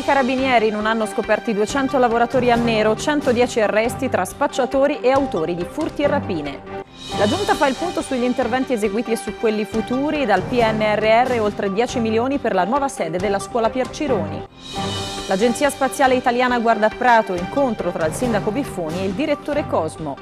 i carabinieri in un anno scoperti 200 lavoratori a nero, 110 arresti tra spacciatori e autori di furti e rapine. La Giunta fa il punto sugli interventi eseguiti e su quelli futuri, dal PNRR oltre 10 milioni per la nuova sede della scuola Piercironi. L'Agenzia Spaziale Italiana guarda a Prato, incontro tra il sindaco Biffoni e il direttore Cosmo.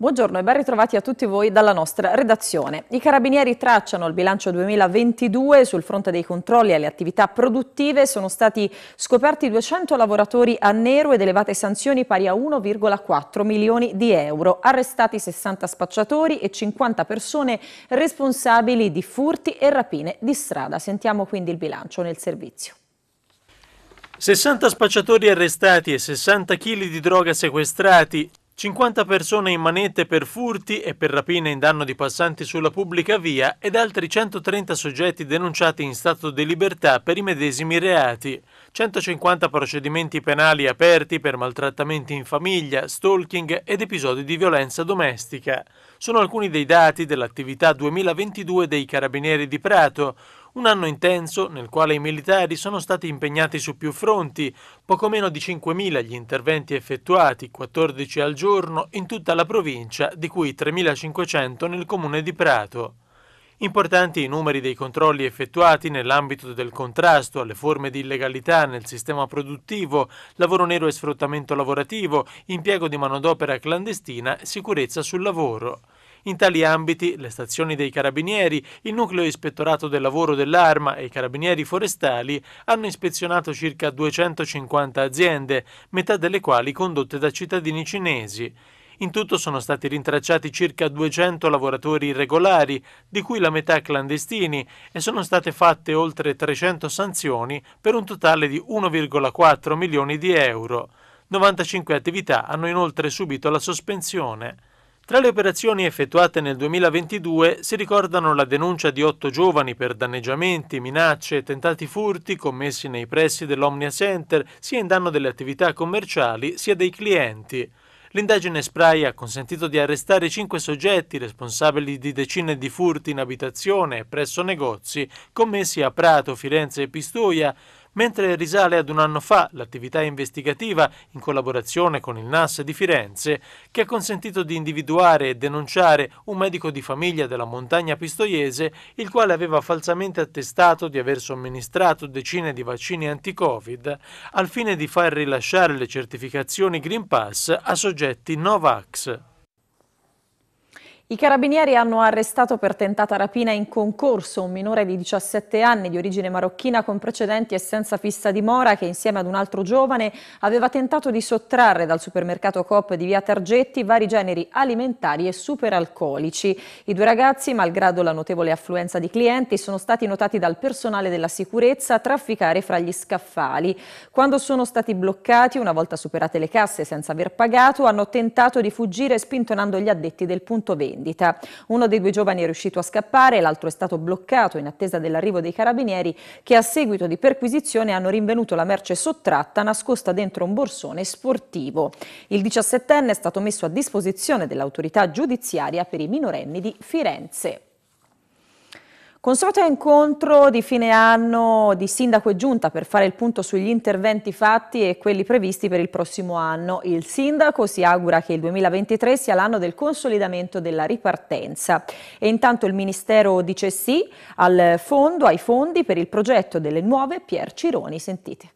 Buongiorno e ben ritrovati a tutti voi dalla nostra redazione. I carabinieri tracciano il bilancio 2022 sul fronte dei controlli alle attività produttive. Sono stati scoperti 200 lavoratori a nero ed elevate sanzioni pari a 1,4 milioni di euro. Arrestati 60 spacciatori e 50 persone responsabili di furti e rapine di strada. Sentiamo quindi il bilancio nel servizio. 60 spacciatori arrestati e 60 kg di droga sequestrati, 50 persone in manette per furti e per rapine in danno di passanti sulla pubblica via ed altri 130 soggetti denunciati in stato di libertà per i medesimi reati, 150 procedimenti penali aperti per maltrattamenti in famiglia, stalking ed episodi di violenza domestica. Sono alcuni dei dati dell'attività 2022 dei Carabinieri di Prato, un anno intenso nel quale i militari sono stati impegnati su più fronti, poco meno di 5.000 gli interventi effettuati, 14 al giorno, in tutta la provincia, di cui 3.500 nel comune di Prato. Importanti i numeri dei controlli effettuati nell'ambito del contrasto alle forme di illegalità nel sistema produttivo, lavoro nero e sfruttamento lavorativo, impiego di manodopera clandestina e sicurezza sul lavoro. In tali ambiti le stazioni dei carabinieri, il nucleo ispettorato del lavoro dell'arma e i carabinieri forestali hanno ispezionato circa 250 aziende, metà delle quali condotte da cittadini cinesi. In tutto sono stati rintracciati circa 200 lavoratori irregolari, di cui la metà clandestini, e sono state fatte oltre 300 sanzioni per un totale di 1,4 milioni di euro. 95 attività hanno inoltre subito la sospensione. Tra le operazioni effettuate nel 2022 si ricordano la denuncia di otto giovani per danneggiamenti, minacce e tentati furti commessi nei pressi dell'Omnia Center sia in danno delle attività commerciali sia dei clienti. L'indagine Spray ha consentito di arrestare cinque soggetti responsabili di decine di furti in abitazione e presso negozi commessi a Prato, Firenze e Pistoia, Mentre risale ad un anno fa l'attività investigativa in collaborazione con il NAS di Firenze, che ha consentito di individuare e denunciare un medico di famiglia della montagna pistoiese, il quale aveva falsamente attestato di aver somministrato decine di vaccini anti-Covid al fine di far rilasciare le certificazioni Green Pass a soggetti Novax. I carabinieri hanno arrestato per tentata rapina in concorso un minore di 17 anni di origine marocchina con precedenti e senza fissa dimora che insieme ad un altro giovane aveva tentato di sottrarre dal supermercato Coop di via Targetti vari generi alimentari e superalcolici. I due ragazzi, malgrado la notevole affluenza di clienti, sono stati notati dal personale della sicurezza trafficare fra gli scaffali. Quando sono stati bloccati, una volta superate le casse senza aver pagato, hanno tentato di fuggire spintonando gli addetti del punto vendita vendita. Uno dei due giovani è riuscito a scappare, l'altro è stato bloccato in attesa dell'arrivo dei carabinieri che a seguito di perquisizione hanno rinvenuto la merce sottratta nascosta dentro un borsone sportivo. Il 17enne è stato messo a disposizione dell'autorità giudiziaria per i minorenni di Firenze. Consorte incontro di fine anno di Sindaco e Giunta per fare il punto sugli interventi fatti e quelli previsti per il prossimo anno. Il Sindaco si augura che il 2023 sia l'anno del consolidamento della ripartenza e intanto il Ministero dice sì al fondo, ai fondi per il progetto delle nuove Pier Cironi. Sentite.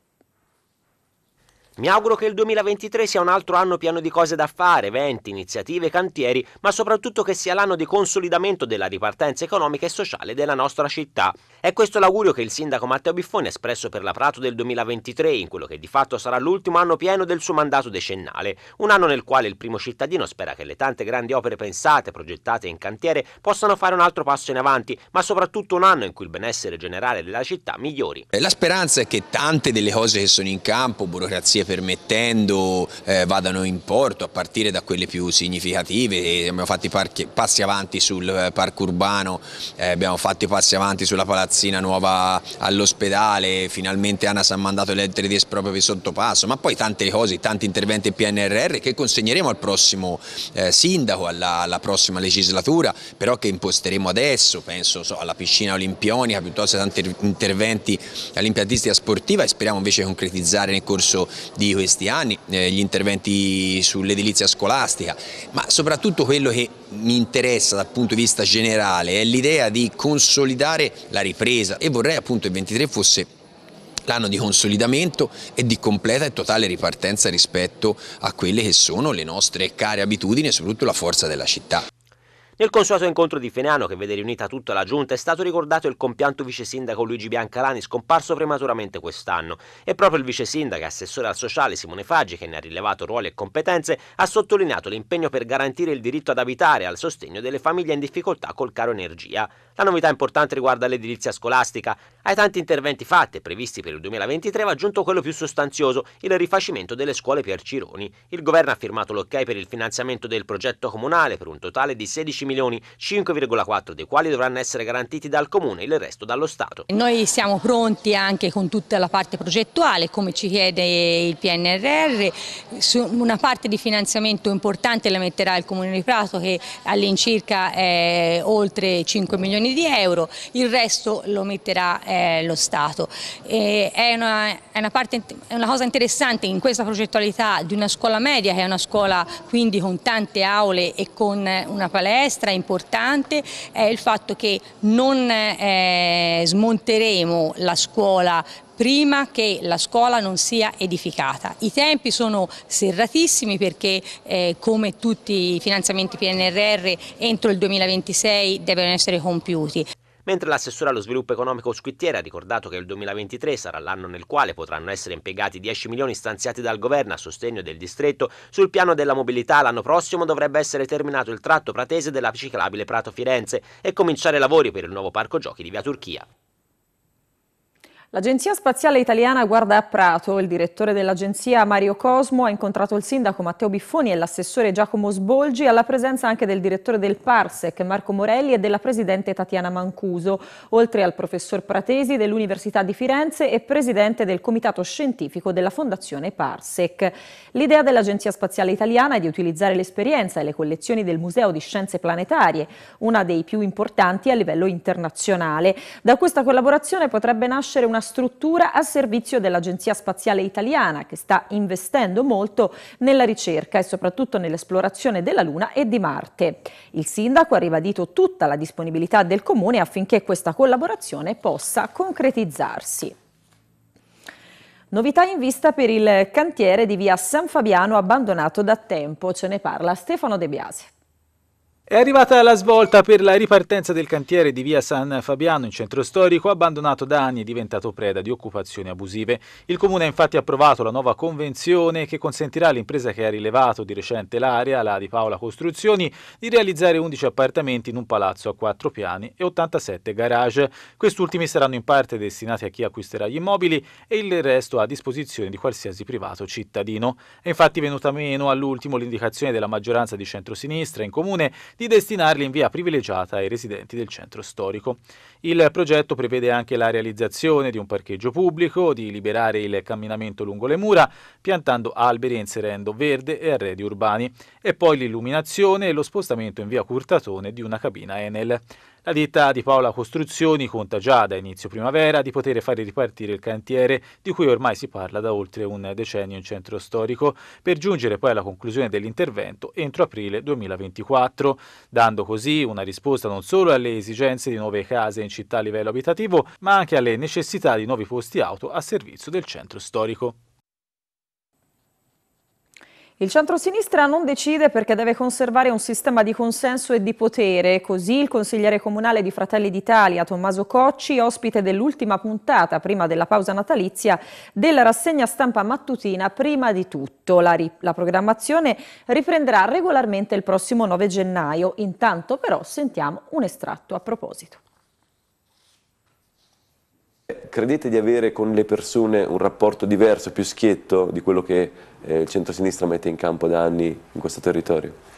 Mi auguro che il 2023 sia un altro anno pieno di cose da fare, eventi, iniziative, cantieri, ma soprattutto che sia l'anno di consolidamento della ripartenza economica e sociale della nostra città. È questo l'augurio che il sindaco Matteo Biffoni ha espresso per la Prato del 2023, in quello che di fatto sarà l'ultimo anno pieno del suo mandato decennale, un anno nel quale il primo cittadino spera che le tante grandi opere pensate, progettate e in cantiere possano fare un altro passo in avanti, ma soprattutto un anno in cui il benessere generale della città migliori. Eh, la speranza è che tante delle cose che sono in campo, burocrazie sia permettendo eh, vadano in porto a partire da quelle più significative, abbiamo fatto parchi, passi avanti sul eh, parco urbano, eh, abbiamo fatto i passi avanti sulla palazzina nuova all'ospedale, finalmente ANAS ha mandato le lettere di esproprio per sottopasso, ma poi tante cose, tanti interventi PNRR che consegneremo al prossimo eh, sindaco, alla, alla, prossima legislatura, però che imposteremo adesso, penso so, alla piscina olimpionica, piuttosto che tanti interventi all'impiantistica sportiva e speriamo invece concretizzare nel corso di questi anni, eh, gli interventi sull'edilizia scolastica, ma soprattutto quello che mi interessa dal punto di vista generale è l'idea di consolidare la ripresa e vorrei appunto il 23 fosse l'anno di consolidamento e di completa e totale ripartenza rispetto a quelle che sono le nostre care abitudini e soprattutto la forza della città. Nel consueto incontro di fine anno che vede riunita tutta la giunta è stato ricordato il compianto vice sindaco Luigi Biancalani scomparso prematuramente quest'anno e proprio il vice sindaco e assessore al sociale Simone Faggi che ne ha rilevato ruoli e competenze ha sottolineato l'impegno per garantire il diritto ad abitare al sostegno delle famiglie in difficoltà col caro energia. La novità importante riguarda l'edilizia scolastica. Ai tanti interventi fatti e previsti per il 2023 va aggiunto quello più sostanzioso, il rifacimento delle scuole per Cironi. Il governo ha firmato l'ok per il finanziamento del progetto comunale per un totale di 16 milioni, 5,4 dei quali dovranno essere garantiti dal comune e il resto dallo Stato. Noi siamo pronti anche con tutta la parte progettuale, come ci chiede il PNRR, una parte di finanziamento importante la metterà il comune di Prato che all'incirca è oltre 5 milioni milioni di euro, il resto lo metterà eh, lo Stato. È una, è, una parte, è, una, cosa interessante in questa progettualità di una scuola media, che è una scuola quindi con tante aule e con una palestra importante, è il fatto che non eh, smonteremo la scuola prima che la scuola non sia edificata. I tempi sono serratissimi perché eh, come tutti i finanziamenti PNRR entro il 2026 devono essere compiuti. Mentre l'assessore allo sviluppo economico Squittiera ha ricordato che il 2023 sarà l'anno nel quale potranno essere impiegati 10 milioni stanziati dal governo a sostegno del distretto, sul piano della mobilità l'anno prossimo dovrebbe essere terminato il tratto pratese della ciclabile Prato Firenze e cominciare lavori per il nuovo parco giochi di Via Turchia. L'Agenzia Spaziale Italiana guarda a Prato. Il direttore dell'agenzia Mario Cosmo ha incontrato il sindaco Matteo Biffoni e l'assessore Giacomo Sbolgi alla presenza anche del direttore del Parsec Marco Morelli e della presidente Tatiana Mancuso, oltre al professor Pratesi dell'Università di Firenze e presidente del comitato scientifico della Fondazione Parsec. L'idea dell'Agenzia Spaziale Italiana è di utilizzare l'esperienza e le collezioni del Museo di Scienze Planetarie, una dei più importanti a livello internazionale. Da questa collaborazione potrebbe nascere una struttura a servizio dell'Agenzia Spaziale Italiana che sta investendo molto nella ricerca e soprattutto nell'esplorazione della Luna e di Marte. Il sindaco ha ribadito tutta la disponibilità del comune affinché questa collaborazione possa concretizzarsi. Novità in vista per il cantiere di via San Fabiano abbandonato da tempo, ce ne parla Stefano De Biase. È arrivata la svolta per la ripartenza del cantiere di via San Fabiano in centro storico, abbandonato da anni e diventato preda di occupazioni abusive. Il comune ha infatti approvato la nuova convenzione che consentirà all'impresa che ha rilevato di recente l'area, la di Paola Costruzioni, di realizzare 11 appartamenti in un palazzo a 4 piani e 87 garage. Quest'ultimi saranno in parte destinati a chi acquisterà gli immobili e il resto a disposizione di qualsiasi privato cittadino. È infatti venuta meno all'ultimo l'indicazione della maggioranza di centrosinistra in comune di destinarli in via privilegiata ai residenti del centro storico. Il progetto prevede anche la realizzazione di un parcheggio pubblico, di liberare il camminamento lungo le mura, piantando alberi e inserendo verde e arredi urbani, e poi l'illuminazione e lo spostamento in via Curtatone di una cabina Enel. La ditta di Paola Costruzioni conta già da inizio primavera di poter fare ripartire il cantiere di cui ormai si parla da oltre un decennio in centro storico per giungere poi alla conclusione dell'intervento entro aprile 2024, dando così una risposta non solo alle esigenze di nuove case in città a livello abitativo, ma anche alle necessità di nuovi posti auto a servizio del centro storico. Il centrosinistra non decide perché deve conservare un sistema di consenso e di potere, così il consigliere comunale di Fratelli d'Italia Tommaso Cocci, ospite dell'ultima puntata prima della pausa natalizia della rassegna stampa mattutina Prima di tutto. La, la programmazione riprenderà regolarmente il prossimo 9 gennaio, intanto però sentiamo un estratto a proposito. Credete di avere con le persone un rapporto diverso, più schietto di quello che eh, il centrosinistra mette in campo da anni in questo territorio?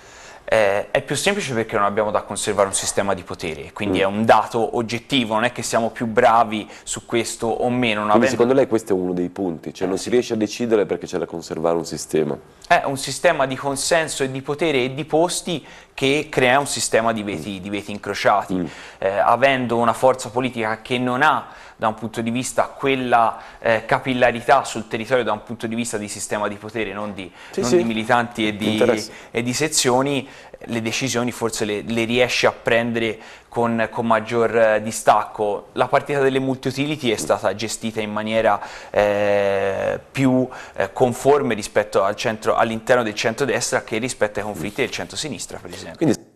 Eh, è più semplice perché non abbiamo da conservare un sistema di potere, quindi mm. è un dato oggettivo, non è che siamo più bravi su questo o meno. Quindi avendo... secondo lei questo è uno dei punti, cioè eh, non sì. si riesce a decidere perché c'è da conservare un sistema? È un sistema di consenso e di potere e di posti che crea un sistema di veti, mm. di veti incrociati, mm. eh, avendo una forza politica che non ha da un punto di vista quella eh, capillarità sul territorio da un punto di vista di sistema di potere, non di, sì, non sì. di militanti e di, e di sezioni, le decisioni forse le, le riesce a prendere con, con, maggior eh, distacco. La partita delle multi-utility è stata gestita in maniera eh, più eh, conforme rispetto al centro, all'interno del centro-destra che rispetto ai conflitti del centro-sinistra, per esempio. Quindi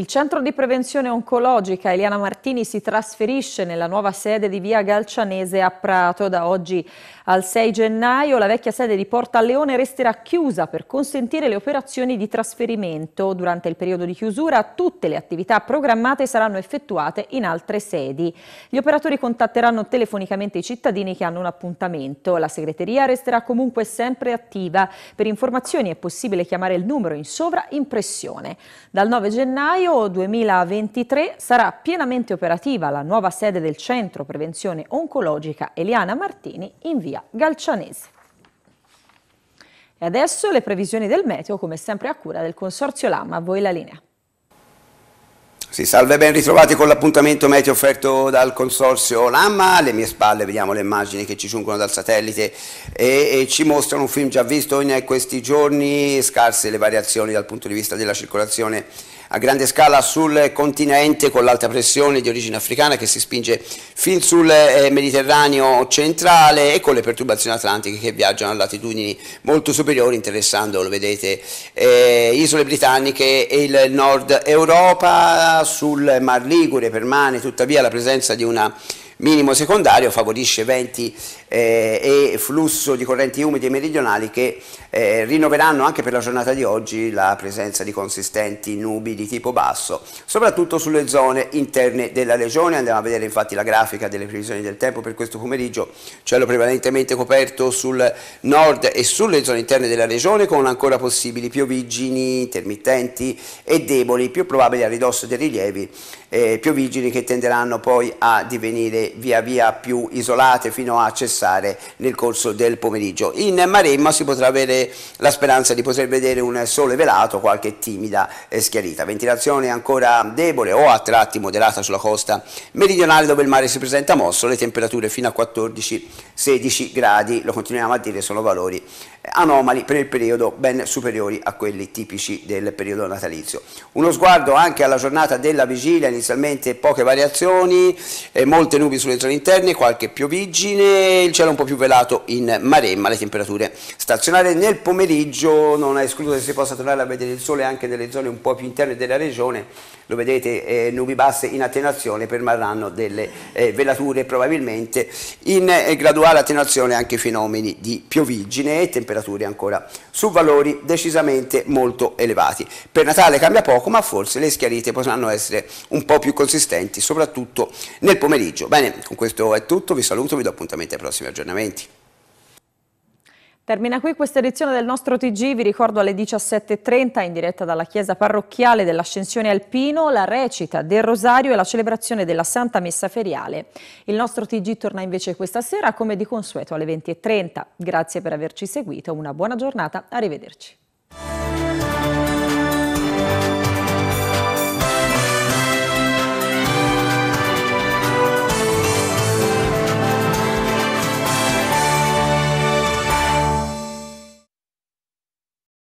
il centro di prevenzione oncologica Eliana Martini si trasferisce nella nuova sede di via Galcianese a Prato. Da oggi al 6 gennaio la vecchia sede di Porta Leone resterà chiusa per consentire le operazioni di trasferimento. Durante il periodo di chiusura tutte le attività programmate saranno effettuate in altre sedi. Gli operatori contatteranno telefonicamente i cittadini che hanno un appuntamento. La segreteria resterà comunque sempre attiva. Per informazioni è possibile chiamare il numero in sovraimpressione. Dal 9 gennaio gennaio 2023 sarà pienamente operativa la nuova sede del Centro Prevenzione Oncologica Eliana Martini in via Galcianese. E adesso le previsioni del meteo, come sempre a cura del Consorzio LAM. A voi la linea. Si salve, ben ritrovati con l'appuntamento meteo offerto dal consorzio Lamma. Alle mie spalle vediamo le immagini che ci giungono dal satellite e, e, ci mostrano un film già visto in questi giorni, scarse le variazioni dal punto di vista della circolazione a grande scala sul continente con l'alta pressione di origine africana che si spinge fin sul eh, Mediterraneo centrale e con le perturbazioni atlantiche che viaggiano a latitudini molto superiori interessando, lo vedete, eh, isole britanniche e il nord Europa, sul Mar Ligure permane tuttavia la presenza di una minimo secondario favorisce venti eh, e flusso di correnti umide meridionali che eh, rinnoveranno anche per la giornata di oggi la presenza di consistenti nubi di tipo basso, soprattutto sulle zone interne della regione. Andiamo a vedere infatti la grafica delle previsioni del tempo per questo pomeriggio, cielo prevalentemente coperto sul nord e sulle zone interne della regione con ancora possibili piovigini intermittenti e deboli, più probabili a ridosso dei rilievi eh, più che tenderanno poi a divenire via via più isolate fino a cessare nel corso del pomeriggio. In Maremma si potrà avere la speranza di poter vedere un sole velato, qualche timida eh, schiarita. Ventilazione ancora debole o a tratti moderata sulla costa meridionale dove il mare si presenta mosso, le temperature fino a 14-16 gradi, lo continuiamo a dire, sono valori eh, anomali per il periodo ben superiori a quelli tipici del periodo natalizio. Uno sguardo anche alla giornata della vigilia in tendenzialmente poche variazioni, eh, molte nubi sulle zone interne, qualche piovigine, il cielo un po' più velato in Maremma, le temperature stazionarie. Nel pomeriggio non è escluso che si possa tornare a vedere il sole anche nelle zone un po' più interne della regione, lo vedete eh, nubi basse in attenuazione permarranno delle eh, velature probabilmente in eh, graduale attenuazione anche fenomeni di piovigine e temperature ancora su valori decisamente molto elevati. Per Natale cambia poco ma forse le schiarite potranno essere un po' po' più consistenti, soprattutto nel pomeriggio. Bene, con questo è tutto, vi saluto, vi do appuntamento ai prossimi aggiornamenti. Termina qui questa edizione del nostro TG, vi ricordo alle 17.30 in diretta dalla chiesa parrocchiale dell'Ascensione Alpino la recita del Rosario e la celebrazione della Santa Messa Feriale. Il nostro TG torna invece questa sera come di consueto alle 20.30. Grazie per averci seguito, una buona giornata, arrivederci.